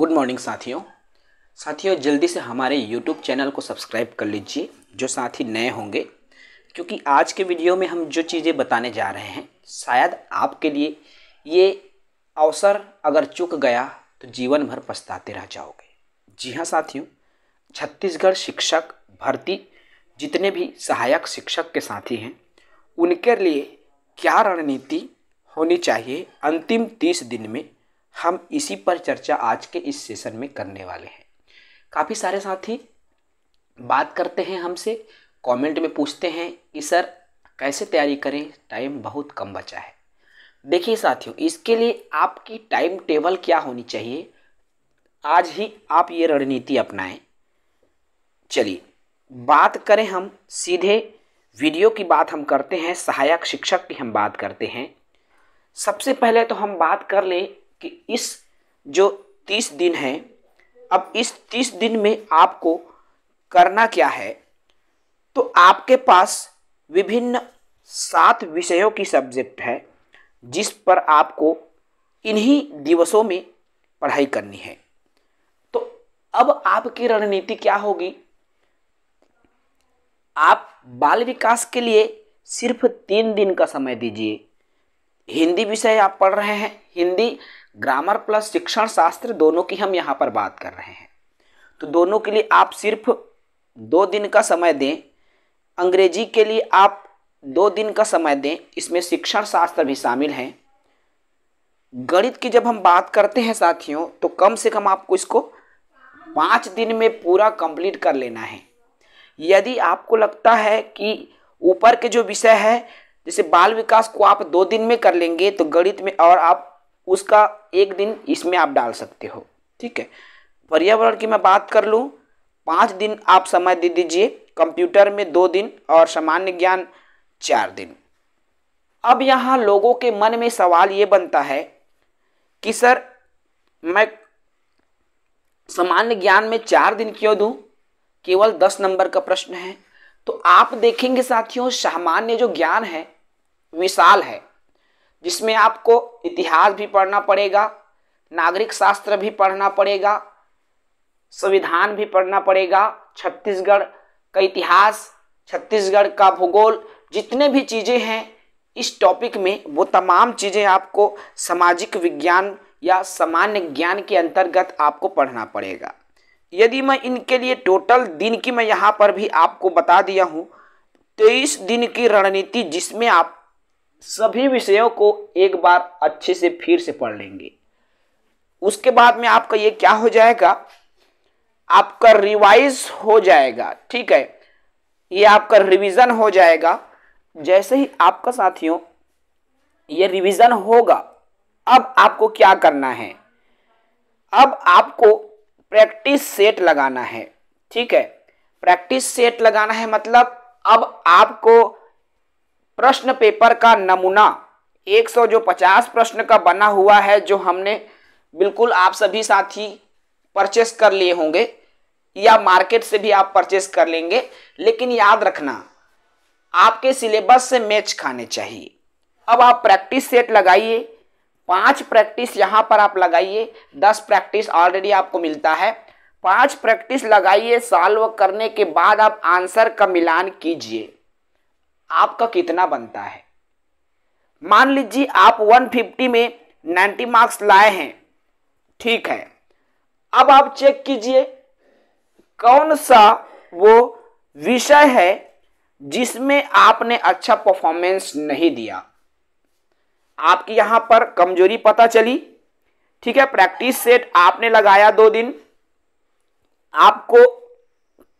Good morning साथियों साथियों जल्दी से हमारे यूट्यूब चैनल को सब्सक्राइब कर लीजिए जो साथी नए होंगे क्योंकि आज के वीडियो में हम जो चीज़ें बताने जा रहे हैं शायद आपके लिए ये अवसर अगर चुक गया तो जीवन भर पछताते रह जाओगे जी हाँ साथियों छत्तीसगढ़ शिक्षक भर्ती जितने भी सहायक शिक्षक के साथी हैं उनके लिए क्या रणनीति होनी चाहिए अंतिम तीस दिन में हम इसी पर चर्चा आज के इस सेशन में करने वाले हैं काफ़ी सारे साथी बात करते हैं हमसे कमेंट में पूछते हैं कि सर कैसे तैयारी करें टाइम बहुत कम बचा है देखिए साथियों इसके लिए आपकी टाइम टेबल क्या होनी चाहिए आज ही आप ये रणनीति अपनाएं चलिए बात करें हम सीधे वीडियो की बात हम करते हैं सहायक शिक्षक की हम बात करते हैं सबसे पहले तो हम बात कर लें कि इस जो तीस दिन है अब इस तीस दिन में आपको करना क्या है तो आपके पास विभिन्न सात विषयों की सब्जेक्ट है जिस पर आपको इन्हीं दिवसों में पढ़ाई करनी है तो अब आपकी रणनीति क्या होगी आप बाल विकास के लिए सिर्फ तीन दिन का समय दीजिए हिंदी विषय आप पढ़ रहे हैं हिंदी ग्रामर प्लस शिक्षण शास्त्र दोनों की हम यहाँ पर बात कर रहे हैं तो दोनों के लिए आप सिर्फ दो दिन का समय दें अंग्रेजी के लिए आप दो दिन का समय दें इसमें शिक्षण शास्त्र भी शामिल हैं गणित की जब हम बात करते हैं साथियों तो कम से कम आपको इसको पाँच दिन में पूरा कंप्लीट कर लेना है यदि आपको लगता है कि ऊपर के जो विषय है जैसे बाल विकास को आप दो दिन में कर लेंगे तो गणित में और आप उसका एक दिन इसमें आप डाल सकते हो ठीक है पर्यावरण की मैं बात कर लूँ पाँच दिन आप समय दे दीजिए कंप्यूटर में दो दिन और सामान्य ज्ञान चार दिन अब यहाँ लोगों के मन में सवाल ये बनता है कि सर मैं सामान्य ज्ञान में चार दिन क्यों दूँ केवल दस नंबर का प्रश्न है तो आप देखेंगे साथियों सामान्य जो ज्ञान है विशाल है जिसमें आपको इतिहास भी पढ़ना पड़ेगा नागरिक शास्त्र भी पढ़ना पड़ेगा संविधान भी पढ़ना पड़ेगा छत्तीसगढ़ का इतिहास छत्तीसगढ़ का भूगोल जितने भी चीज़ें हैं इस टॉपिक में वो तमाम चीज़ें आपको सामाजिक विज्ञान या सामान्य ज्ञान के अंतर्गत आपको पढ़ना पड़ेगा यदि मैं इनके लिए टोटल दिन की मैं यहाँ पर भी आपको बता दिया हूँ तेईस दिन की रणनीति जिसमें आप सभी विषयों को एक बार अच्छे से फिर से पढ़ लेंगे उसके बाद में आपका ये क्या हो जाएगा आपका रिवाइज हो जाएगा ठीक है ये आपका रिवीजन हो जाएगा जैसे ही आपका साथियों ये रिवीजन होगा अब आपको क्या करना है अब आपको प्रैक्टिस सेट लगाना है ठीक है प्रैक्टिस सेट लगाना है मतलब अब आपको प्रश्न पेपर का नमूना 100 जो 50 प्रश्न का बना हुआ है जो हमने बिल्कुल आप सभी साथी परचेस कर लिए होंगे या मार्केट से भी आप परचेस कर लेंगे लेकिन याद रखना आपके सिलेबस से मैच खाने चाहिए अब आप प्रैक्टिस सेट लगाइए पांच प्रैक्टिस यहाँ पर आप लगाइए दस प्रैक्टिस ऑलरेडी आपको मिलता है पांच प्रैक्टिस लगाइए सॉल्व करने के बाद आप आंसर का मिलान कीजिए आपका कितना बनता है मान लीजिए आप 150 में 90 मार्क्स लाए हैं ठीक है अब आप चेक कीजिए कौन सा वो विषय है जिसमें आपने अच्छा परफॉर्मेंस नहीं दिया आपकी यहां पर कमजोरी पता चली ठीक है प्रैक्टिस सेट आपने लगाया दो दिन आपको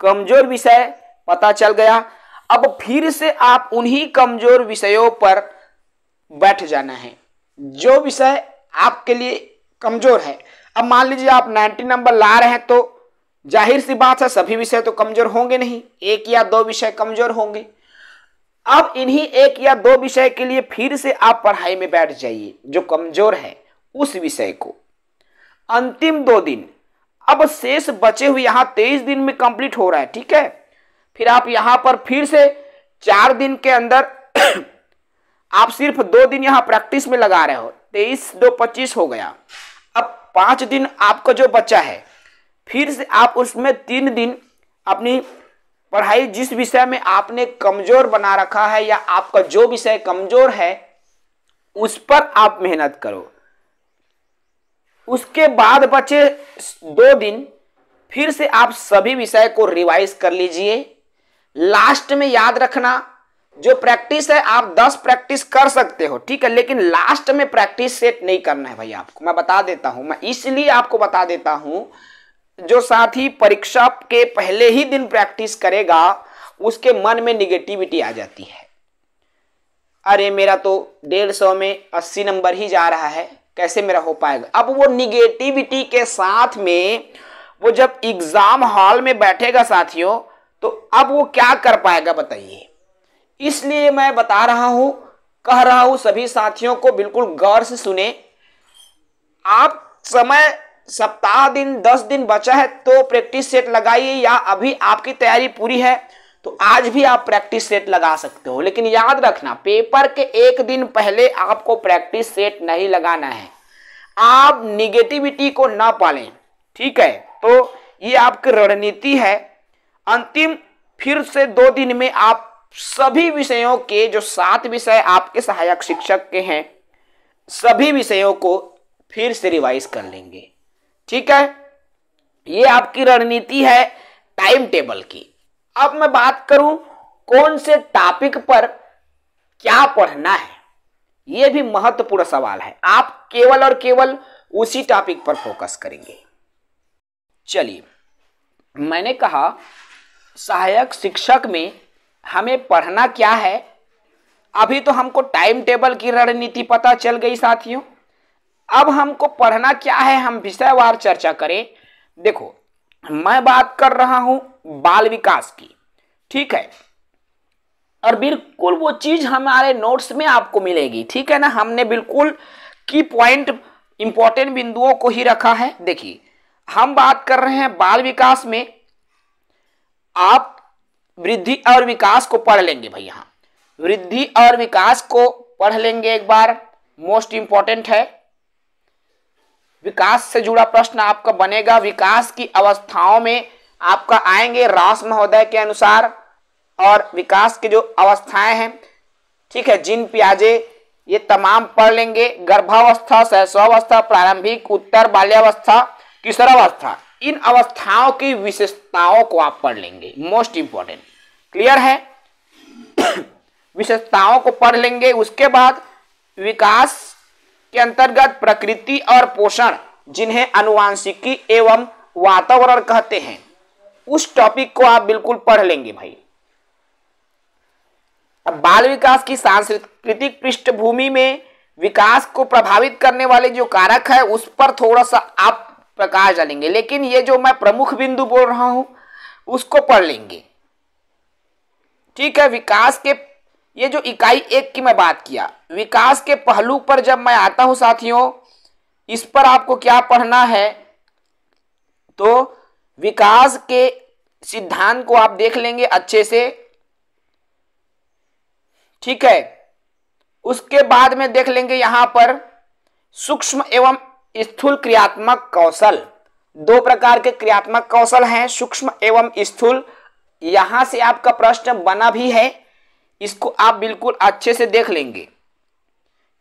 कमजोर विषय पता चल गया अब फिर से आप उन्हीं कमजोर विषयों पर बैठ जाना है जो विषय आपके लिए कमजोर है अब मान लीजिए आप 90 नंबर ला रहे हैं तो जाहिर सी बात है सभी विषय तो कमजोर होंगे नहीं एक या दो विषय कमजोर होंगे अब इन्हीं एक या दो विषय के लिए फिर से आप पढ़ाई में बैठ जाइए जो कमजोर है उस विषय को अंतिम दो दिन अब शेष बचे हुए यहां तेईस दिन में कंप्लीट हो रहा है ठीक है फिर आप यहां पर फिर से चार दिन के अंदर आप सिर्फ दो दिन यहां प्रैक्टिस में लगा रहे हो तेईस दो पच्चीस हो गया अब पांच दिन आपका जो बच्चा है फिर से आप उसमें तीन दिन अपनी पढ़ाई जिस विषय में आपने कमज़ोर बना रखा है या आपका जो विषय कमज़ोर है उस पर आप मेहनत करो उसके बाद बचे दो दिन फिर से आप सभी विषय को रिवाइज कर लीजिए लास्ट में याद रखना जो प्रैक्टिस है आप 10 प्रैक्टिस कर सकते हो ठीक है लेकिन लास्ट में प्रैक्टिस सेट नहीं करना है भाई आपको मैं बता देता हूं मैं इसलिए आपको बता देता हूं जो साथी परीक्षा के पहले ही दिन प्रैक्टिस करेगा उसके मन में निगेटिविटी आ जाती है अरे मेरा तो डेढ़ सौ में अस्सी नंबर ही जा रहा है कैसे मेरा हो पाएगा अब वो निगेटिविटी के साथ में वो जब एग्जाम हॉल में बैठेगा साथियों तो अब वो क्या कर पाएगा बताइए इसलिए मैं बता रहा हूं कह रहा हूं सभी साथियों को बिल्कुल गौर से सुने आप समय सप्ताह दिन दस दिन बचा है तो प्रैक्टिस सेट लगाइए या अभी आपकी तैयारी पूरी है तो आज भी आप प्रैक्टिस सेट लगा सकते हो लेकिन याद रखना पेपर के एक दिन पहले आपको प्रैक्टिस सेट नहीं लगाना है आप निगेटिविटी को ना पालें ठीक है तो ये आपकी रणनीति है अंतिम फिर से दो दिन में आप सभी विषयों के जो सात विषय आपके सहायक शिक्षक के हैं सभी विषयों को फिर से रिवाइज कर लेंगे ठीक है ये आपकी रणनीति है टाइम टेबल की अब मैं बात करूं कौन से टॉपिक पर क्या पढ़ना है यह भी महत्वपूर्ण सवाल है आप केवल और केवल उसी टॉपिक पर फोकस करेंगे चलिए मैंने कहा सहायक शिक्षक में हमें पढ़ना क्या है अभी तो हमको टाइम टेबल की रणनीति पता चल गई साथियों अब हमको पढ़ना क्या है हम विषयवार चर्चा करें देखो मैं बात कर रहा हूं बाल विकास की ठीक है और बिल्कुल वो चीज हमारे नोट्स में आपको मिलेगी ठीक है ना हमने बिल्कुल की पॉइंट इंपॉर्टेंट बिंदुओं को ही रखा है देखिए हम बात कर रहे हैं बाल विकास में आप वृद्धि और विकास को पढ़ लेंगे भैया वृद्धि और विकास को पढ़ लेंगे एक बार मोस्ट इंपॉर्टेंट है विकास से जुड़ा प्रश्न आपका बनेगा विकास की अवस्थाओं में आपका आएंगे रास महोदय के अनुसार और विकास के जो अवस्थाएं हैं ठीक है जिन प्याजे ये तमाम पढ़ लेंगे गर्भावस्था सहस्वावस्था प्रारंभिक उत्तर बाल्यावस्था किशोरावस्था इन अवस्थाओं की विशेषताओं को आप पढ़ लेंगे मोस्ट इंपॉर्टेंट क्लियर है विशेषताओं को पढ़ लेंगे उसके बाद विकास के अंतर्गत प्रकृति और पोषण जिन्हें अनुवांशिकी एवं वातावरण कहते हैं उस टॉपिक को आप बिल्कुल पढ़ लेंगे भाई अब बाल विकास की सांस्कृतिक पृष्ठभूमि में विकास को प्रभावित करने वाले जो कारक है उस पर थोड़ा सा आप प्रकाश डालेंगे लेकिन ये जो मैं प्रमुख बिंदु बोल रहा हूं उसको पढ़ लेंगे ठीक है विकास के ये जो इकाई एक की मैं बात किया विकास के पहलू पर जब मैं आता हूं साथियों इस पर आपको क्या पढ़ना है तो विकास के सिद्धांत को आप देख लेंगे अच्छे से ठीक है उसके बाद में देख लेंगे यहां पर सूक्ष्म एवं स्थूल क्रियात्मक कौशल दो प्रकार के क्रियात्मक कौशल हैं सूक्ष्म एवं स्थूल यहां से आपका प्रश्न बना भी है इसको आप बिल्कुल अच्छे से देख लेंगे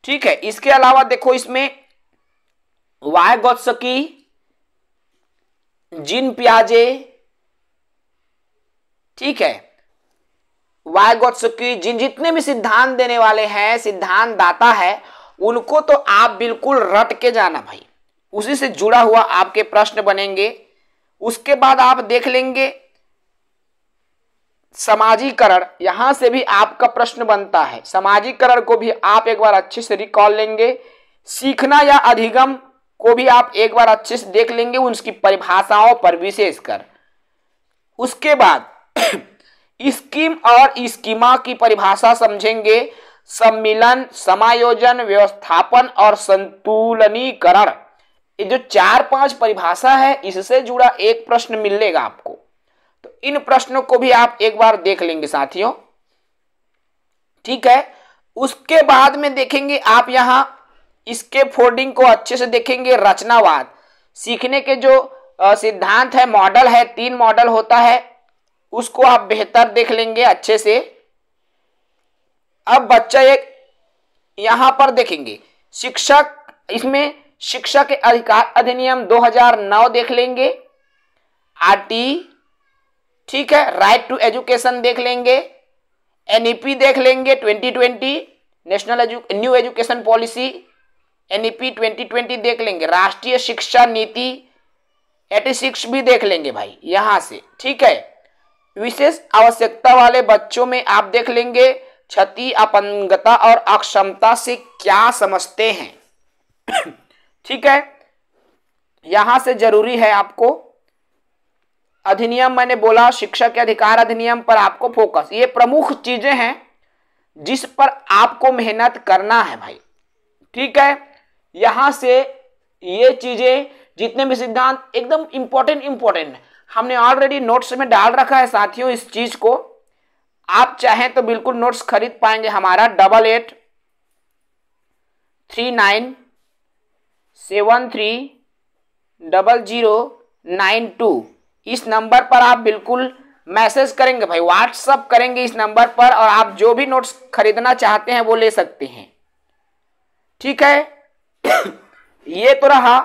ठीक है इसके अलावा देखो इसमें वाय गोत्सकी जिन प्याजे ठीक है वाय गोत्सकी जिन जितने भी सिद्धांत देने वाले हैं सिद्धांत दाता है उनको तो आप बिल्कुल रट के जाना भाई उसी से जुड़ा हुआ आपके प्रश्न बनेंगे उसके बाद आप देख लेंगे समाजीकरण यहां से भी आपका प्रश्न बनता है समाजीकरण को भी आप एक बार अच्छे से रिकॉल लेंगे सीखना या अधिगम को भी आप एक बार अच्छे से देख लेंगे उसकी परिभाषाओं पर विशेषकर उसके बाद स्कीम और स्कीमा की परिभाषा समझेंगे सम्मिलन समायोजन व्यवस्थापन और संतुलनीकरण ये जो चार पांच परिभाषा है इससे जुड़ा एक प्रश्न मिलेगा आपको तो इन प्रश्नों को भी आप एक बार देख लेंगे साथियों ठीक है उसके बाद में देखेंगे आप यहां इसके फोल्डिंग को अच्छे से देखेंगे रचनावाद सीखने के जो सिद्धांत है मॉडल है तीन मॉडल होता है उसको आप बेहतर देख लेंगे अच्छे से अब बच्चा एक यहां पर देखेंगे शिक्षक इसमें शिक्षा के अधिकार अधिनियम 2009 देख लेंगे आरटी ठीक है राइट टू एजुकेशन देख लेंगे एनईपी देख लेंगे 2020 national edu new education policy NEP 2020 देख लेंगे राष्ट्रीय शिक्षा नीति 86 भी देख लेंगे भाई यहां से ठीक है विशेष आवश्यकता वाले बच्चों में आप देख लेंगे क्षति अपंगता और अक्षमता से क्या समझते हैं ठीक है यहां से जरूरी है आपको अधिनियम मैंने बोला शिक्षा के अधिकार अधिनियम पर आपको फोकस ये प्रमुख चीजें हैं जिस पर आपको मेहनत करना है भाई ठीक है यहां से ये चीजें जितने भी सिद्धांत एकदम इंपॉर्टेंट इंपॉर्टेंट हमने ऑलरेडी नोट्स में डाल रखा है साथियों इस चीज को आप चाहें तो बिल्कुल नोट्स खरीद पाएंगे हमारा double eight three nine seven three double zero nine two इस नंबर पर आप बिल्कुल मैसेज करेंगे भाई व्हाट्सअप करेंगे इस नंबर पर और आप जो भी नोट्स खरीदना चाहते हैं वो ले सकते हैं ठीक है ये तो रहा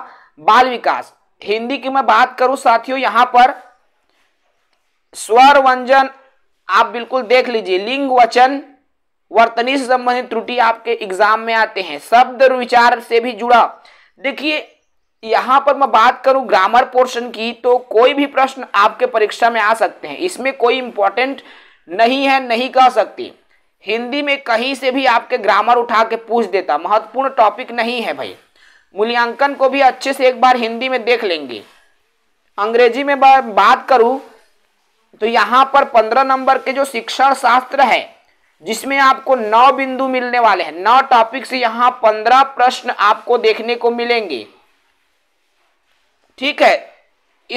बाल विकास हिंदी की मैं बात करूं साथियों यहां पर स्वर व्यंजन आप बिल्कुल देख लीजिए लिंग वचन वर्तनी से संबंधित त्रुटि आपके एग्जाम में आते हैं शब्द विचार से भी जुड़ा देखिए यहाँ पर मैं बात करूं ग्रामर पोर्शन की तो कोई भी प्रश्न आपके परीक्षा में आ सकते हैं इसमें कोई इंपॉर्टेंट नहीं है नहीं कह सकती हिंदी में कहीं से भी आपके ग्रामर उठा के पूछ देता महत्वपूर्ण टॉपिक नहीं है भाई मूल्यांकन को भी अच्छे से एक बार हिंदी में देख लेंगे अंग्रेजी में बात करूं तो यहाँ पर पंद्रह नंबर के जो शिक्षण शास्त्र है जिसमें आपको नौ बिंदु मिलने वाले हैं नौ टॉपिक से यहाँ पंद्रह प्रश्न आपको देखने को मिलेंगे ठीक है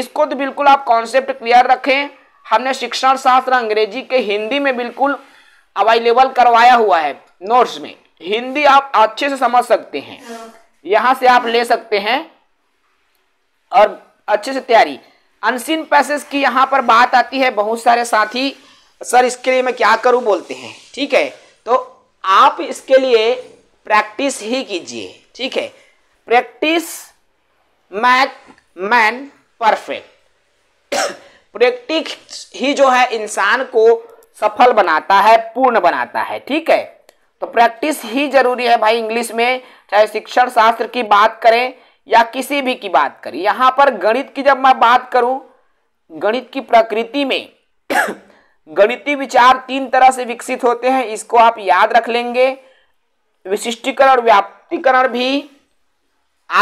इसको तो बिल्कुल आप कॉन्सेप्ट क्लियर रखें हमने शिक्षण शास्त्र अंग्रेजी के हिंदी में बिल्कुल अवेलेबल करवाया हुआ है नोट्स में हिंदी आप अच्छे से समझ सकते हैं हाँ। यहां से आप ले सकते हैं और अच्छे से तैयारी अनसिन पैसेज की यहाँ पर बात आती है बहुत सारे साथी सर इसके लिए मैं क्या करूँ बोलते हैं ठीक है तो आप इसके लिए प्रैक्टिस ही कीजिए ठीक है practice make man perfect practice ही जो है इंसान को सफल बनाता है पूर्ण बनाता है ठीक है तो प्रैक्टिस ही जरूरी है भाई इंग्लिश में चाहे शिक्षण शास्त्र की बात करें या किसी भी की बात करें यहाँ पर गणित की जब मैं बात करूं गणित की प्रकृति में गणितीय विचार तीन तरह से विकसित होते हैं इसको आप याद रख लेंगे विशिष्टीकरण और व्याप्तिकरण भी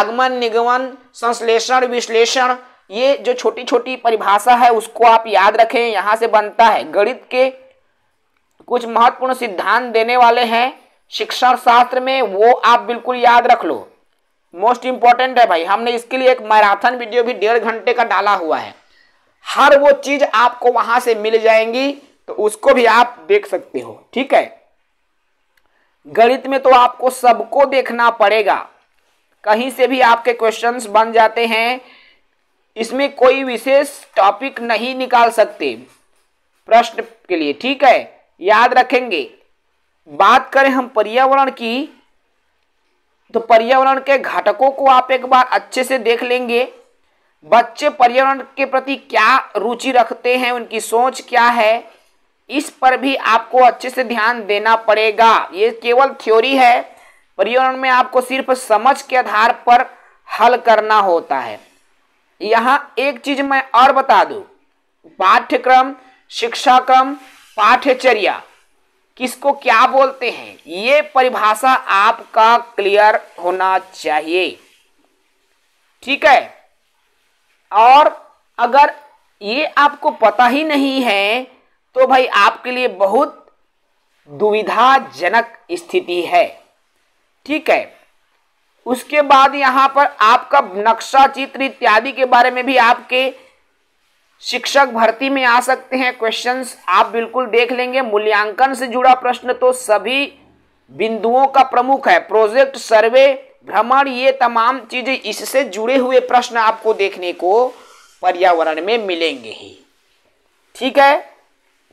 आगमन निगमन संश्लेषण विश्लेषण ये जो छोटी छोटी परिभाषा है उसको आप याद रखें यहाँ से बनता है गणित के कुछ महत्वपूर्ण सिद्धांत देने वाले हैं शिक्षण शास्त्र में वो आप बिल्कुल याद रख लो मोस्ट इंपॉर्टेंट है भाई हमने इसके लिए एक मैराथन वीडियो भी डेढ़ घंटे का डाला हुआ है हर वो चीज आपको वहां से मिल जाएंगी तो उसको भी आप देख सकते हो ठीक है गणित में तो आपको सबको देखना पड़ेगा कहीं से भी आपके क्वेश्चंस बन जाते हैं इसमें कोई विशेष टॉपिक नहीं निकाल सकते प्रश्न के लिए ठीक है याद रखेंगे बात करें हम पर्यावरण की तो पर्यावरण के घटकों को आप एक बार अच्छे से देख लेंगे बच्चे पर्यावरण के प्रति क्या रुचि रखते हैं उनकी सोच क्या है इस पर भी आपको अच्छे से ध्यान देना पड़ेगा ये केवल थ्योरी है पर्यावरण में आपको सिर्फ समझ के आधार पर हल करना होता है यहाँ एक चीज मैं और बता दू पाठ्यक्रम शिक्षाक्रम पाठ्यचर्या किसको क्या बोलते हैं ये परिभाषा आपका क्लियर होना चाहिए ठीक है और अगर ये आपको पता ही नहीं है तो भाई आपके लिए बहुत दुविधाजनक स्थिति है ठीक है उसके बाद यहाँ पर आपका नक्शा चित्र इत्यादि के बारे में भी आपके शिक्षक भर्ती में आ सकते हैं क्वेश्चंस आप बिल्कुल देख लेंगे मूल्यांकन से जुड़ा प्रश्न तो सभी बिंदुओं का प्रमुख है प्रोजेक्ट सर्वे भ्रमण ये तमाम चीजें इससे जुड़े हुए प्रश्न आपको देखने को पर्यावरण में मिलेंगे ही ठीक है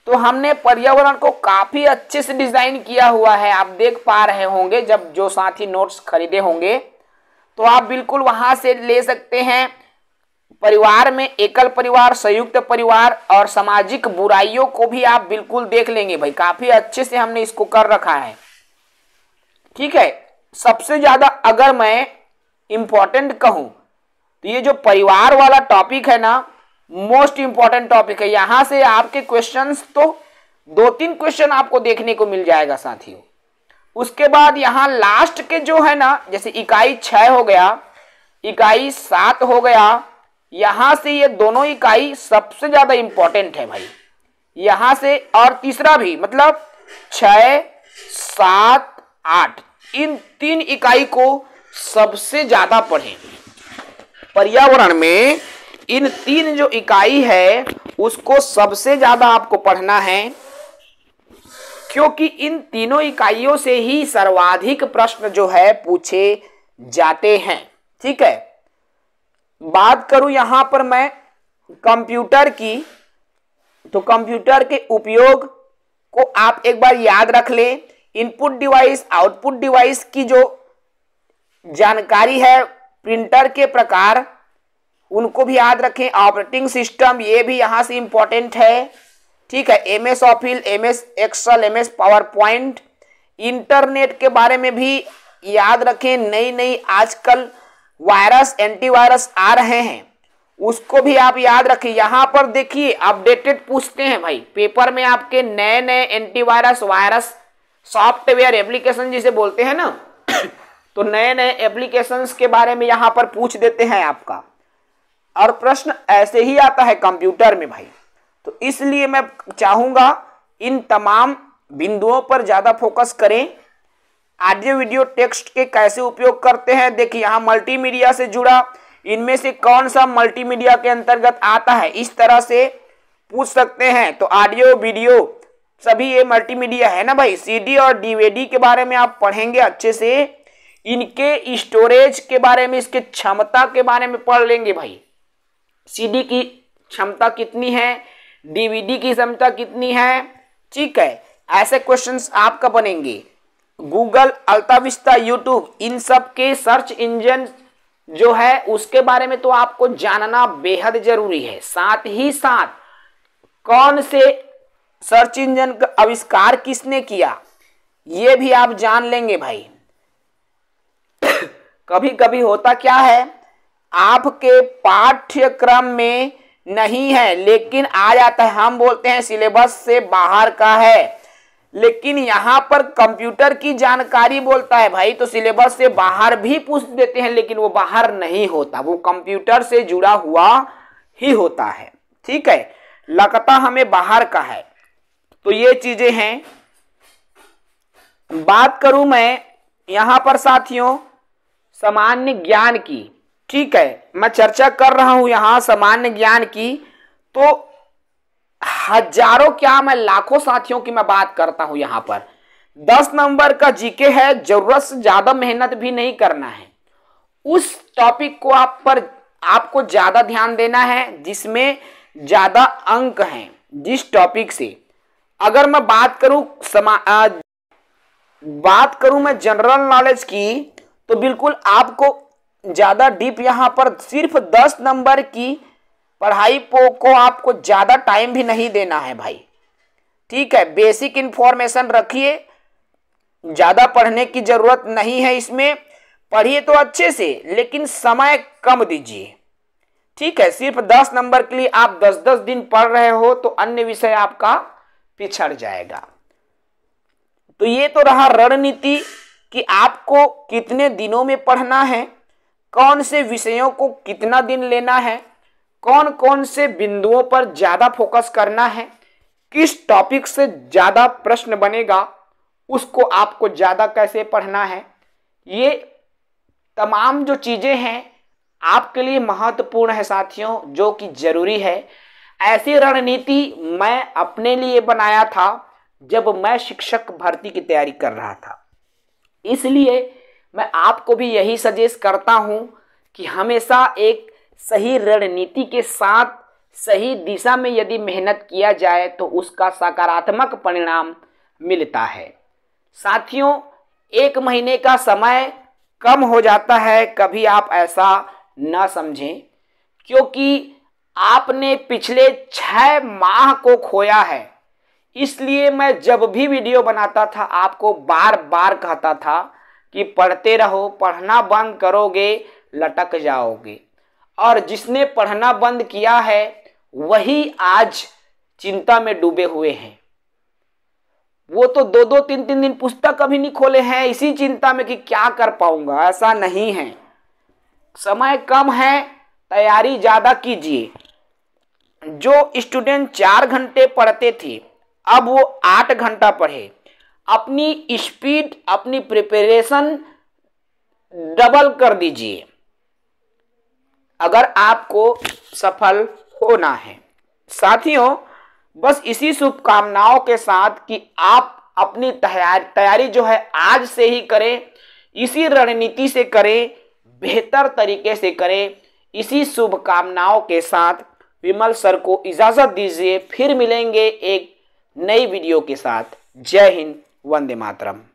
तो हमने पर्यावरण को काफ़ी अच्छे से डिज़ाइन किया हुआ है आप देख पा रहे होंगे जब जो साथी नोट्स खरीदे होंगे तो आप बिल्कुल वहां से ले सकते हैं परिवार में एकल परिवार संयुक्त परिवार और सामाजिक बुराइयों को भी आप बिल्कुल देख लेंगे भाई काफी अच्छे से हमने इसको कर रखा है ठीक है सबसे ज्यादा अगर मैं इंपॉर्टेंट कहूं तो ये जो परिवार वाला टॉपिक है ना मोस्ट इंपॉर्टेंट टॉपिक है यहां से आपके क्वेश्चन तो दो तीन क्वेश्चन आपको देखने को मिल जाएगा साथियों उसके बाद यहाँ लास्ट के जो है ना जैसे इकाई छ हो गया इकाई सात हो गया यहां से ये दोनों इकाई सबसे ज्यादा इंपॉर्टेंट है भाई यहां से और तीसरा भी मतलब छ सात आठ इन तीन इकाई को सबसे ज्यादा पढ़े पर्यावरण में इन तीन जो इकाई है उसको सबसे ज्यादा आपको पढ़ना है क्योंकि इन तीनों इकाइयों से ही सर्वाधिक प्रश्न जो है पूछे जाते हैं ठीक है बात करूं यहां पर मैं कंप्यूटर की तो कंप्यूटर के उपयोग को आप एक बार याद रख लें इनपुट डिवाइस आउटपुट डिवाइस की जो जानकारी है प्रिंटर के प्रकार उनको भी याद रखें ऑपरेटिंग सिस्टम ये भी यहाँ से इंपॉर्टेंट है ठीक है M S office M S Excel M S PowerPoint internet के बारे में भी याद रखें नई नई आजकल वायरस एंटीवायरस आ रहे हैं उसको भी आप याद रखिए यहाँ पर देखिए अपडेटेड पूछते हैं भाई पेपर में आपके नए नए एंटीवायरस वायरस सॉफ्टवेयर एप्लीकेशन जिसे बोलते हैं ना तो नए नए एप्लीकेशन के बारे में यहाँ पर पूछ देते हैं आपका और प्रश्न ऐसे ही आता है कंप्यूटर में भाई तो इसलिए मैं चाहूँगा इन तमाम बिंदुओं पर ज़्यादा फोकस करें ऑडियो वीडियो टेक्स्ट के कैसे उपयोग करते हैं देखिए यहाँ मल्टीमीडिया से जुड़ा इनमें से कौन सा मल्टीमीडिया के अंतर्गत आता है इस तरह से पूछ सकते हैं तो ऑडियो वीडियो सभी ये मल्टीमीडिया है ना भाई सीडी और डीवीडी के बारे में आप पढ़ेंगे अच्छे से इनके स्टोरेज के बारे में इसके क्षमता के बारे में पढ़ लेंगे भाई सीडी की क्षमता कितनी है डीवीडी की क्षमता कितनी है ठीक है ऐसे क्वेश्चंस आपका बनेंगे गूगल अल्ताविस्ता यूट्यूब इन सब के सर्च इंजन जो है उसके बारे में तो आपको जानना बेहद जरूरी है साथ ही साथ कौन से सर्च इंजन का आविष्कार किसने किया ये भी आप जान लेंगे भाई कभी कभी होता क्या है आपके पाठ्यक्रम में नहीं है लेकिन आ जाता है हम बोलते हैं सिलेबस से बाहर का है लेकिन यहाँ पर कंप्यूटर की जानकारी बोलता है भाई तो सिलेबस से बाहर भी पूछ देते हैं लेकिन वो बाहर नहीं होता वो कंप्यूटर से जुड़ा हुआ ही होता है ठीक है लगता हमें बाहर का है तो ये चीजें हैं बात करूं मैं यहां पर साथियों सामान्य ज्ञान की ठीक है मैं चर्चा कर रहा हूं यहां सामान्य ज्ञान की तो हजारों क्या मैं लाखों साथियों की मैं बात करता हूं यहां पर दस नंबर का जीके है जरूरत से ज्यादा मेहनत भी नहीं करना है उस टॉपिक को आप पर आपको ज्यादा ध्यान देना है जिसमें ज्यादा अंक हैं जिस टॉपिक से अगर मैं बात करूं समा आ, बात करूं मैं जनरल नॉलेज की तो बिल्कुल आपको ज्यादा डीप यहां पर सिर्फ दस नंबर की पढ़ाई पो को आपको ज़्यादा टाइम भी नहीं देना है भाई ठीक है बेसिक इन्फॉर्मेशन रखिए ज़्यादा पढ़ने की ज़रूरत नहीं है इसमें पढ़िए तो अच्छे से लेकिन समय कम दीजिए ठीक है सिर्फ दस नंबर के लिए आप दस दस दिन पढ़ रहे हो तो अन्य विषय आपका पिछड़ जाएगा तो ये तो रहा रणनीति कि आपको कितने दिनों में पढ़ना है कौन से विषयों को कितना दिन लेना है कौन कौन से बिंदुओं पर ज़्यादा फोकस करना है किस टॉपिक से ज़्यादा प्रश्न बनेगा उसको आपको ज़्यादा कैसे पढ़ना है ये तमाम जो चीज़ें हैं आपके लिए महत्वपूर्ण है साथियों जो कि ज़रूरी है ऐसी रणनीति मैं अपने लिए बनाया था जब मैं शिक्षक भर्ती की तैयारी कर रहा था इसलिए मैं आपको भी यही सजेस्ट करता हूँ कि हमेशा एक सही रणनीति के साथ सही दिशा में यदि मेहनत किया जाए तो उसका सकारात्मक परिणाम मिलता है साथियों एक महीने का समय कम हो जाता है कभी आप ऐसा ना समझें क्योंकि आपने पिछले छः माह को खोया है इसलिए मैं जब भी वीडियो बनाता था आपको बार बार कहता था कि पढ़ते रहो पढ़ना बंद करोगे लटक जाओगे और जिसने पढ़ना बंद किया है वही आज चिंता में डूबे हुए हैं वो तो दो दो तीन तीन दिन पुस्तक कभी नहीं खोले हैं इसी चिंता में कि क्या कर पाऊंगा ऐसा नहीं है समय कम है तैयारी ज़्यादा कीजिए जो स्टूडेंट चार घंटे पढ़ते थे अब वो आठ घंटा पढ़े अपनी स्पीड अपनी प्रिपरेशन डबल कर दीजिए अगर आपको सफल होना है साथियों बस इसी शुभकामनाओं के साथ कि आप अपनी तैयारी जो है आज से ही करें इसी रणनीति से करें बेहतर तरीके से करें इसी शुभकामनाओं के साथ विमल सर को इजाज़त दीजिए फिर मिलेंगे एक नई वीडियो के साथ जय हिंद वंदे मातरम